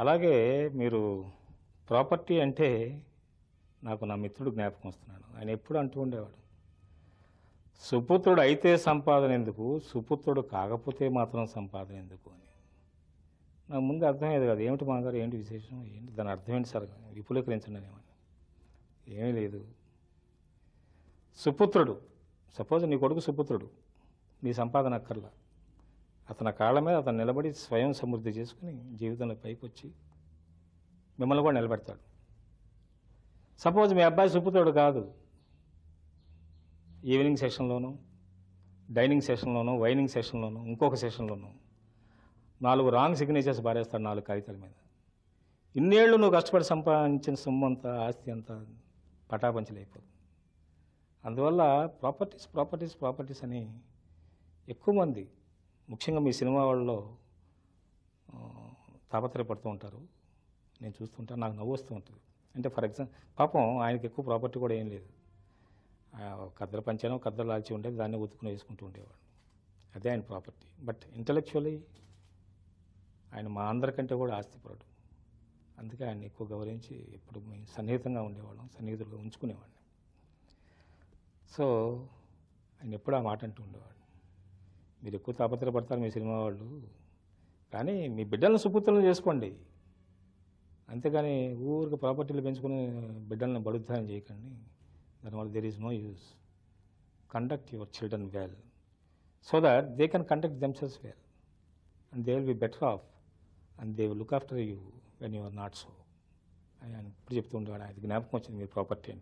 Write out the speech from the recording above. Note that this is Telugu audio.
అలాగే మీరు ప్రాపర్టీ అంటే నాకు నా మిత్రుడు జ్ఞాపకం వస్తున్నాడు ఆయన ఎప్పుడు అంటూ ఉండేవాడు సుపుత్రుడు అయితే సంపాదన ఎందుకు సుపుత్రుడు కాకపోతే మాత్రం సంపాదన ఎందుకు అని నాకు ముందు అర్థమయ్యేది కాదు ఏమిటి మా గారు ఏంటి విశేషం ఏంటి దాని అర్థం ఏంటి సార్ విపులీకరించండి అనేవాడిని ఏమీ లేదు సుపుత్రుడు సపోజ్ నీ కొడుకు సుపుత్రుడు నీ సంపాదన అక్కర్లా అతని కాళ్ళ మీద అతను నిలబడి స్వయం సమృద్ధి చేసుకుని జీవితంలో పైకి వచ్చి మిమ్మల్ని కూడా నిలబెడతాడు సపోజ్ మీ అబ్బాయి సుప్పుతోడు కాదు ఈవినింగ్ సెషన్లోనూ డైనింగ్ సెషన్లోనూ వైనింగ్ సెషన్లోనూ ఇంకొక సెషన్లోనూ నాలుగు రాంగ్ సిగ్నేచర్స్ బారేస్తాడు నాలుగు కాగితాల మీద ఇన్నేళ్ళు నువ్వు కష్టపడి సంపాదించిన సొమ్ము అంతా ఆస్తి అంతా పటాపంచలైపోతుంది అందువల్ల ప్రాపర్టీస్ ప్రాపర్టీస్ ప్రాపర్టీస్ అని ఎక్కువ మంది ముఖ్యంగా మీ సినిమా వాళ్ళలో తాపత్రయపడుతూ ఉంటారు నేను చూస్తుంటా నాకు నవ్వు వస్తూ ఉంటుంది అంటే ఫర్ ఎగ్జాంపుల్ పాపం ఆయనకి ఎక్కువ ప్రాపర్టీ కూడా ఏం లేదు కద్దలు పంచడం కద్దలు లాల్చి ఉండేది దాన్ని ఉతుకుని వేసుకుంటూ ఉండేవాడు అదే ఆయన ప్రాపర్టీ బట్ ఇంటలెక్చువల్లీ ఆయన మా అందరికంటే కూడా ఆస్తిపడు అందుకే ఆయన ఎక్కువ గౌరవించి ఎప్పుడు మేము సన్నిహితంగా ఉండేవాళ్ళం సన్నిహితులుగా ఉంచుకునేవాడిని సో ఆయన ఎప్పుడు ఆ మాట అంటూ ఉండేవాడు మీరు ఎక్కువ తాపత్రపడతారు మీ సినిమా వాళ్ళు కానీ మీ బిడ్డలను సుపుత్రులను చేసుకోండి అంతేగాని ఊరికి ప్రాపర్టీలు పెంచుకుని బిడ్డలను బలుద్ధారం చేయకండి దానివల్ల there is no use conduct your children well so that they can conduct themselves well and they will be better off and they will look after you when you are not so అని ఇప్పుడు చెప్తూ ఉండేవాడు అది జ్ఞాపకం వచ్చింది మీ ప్రాపర్టీ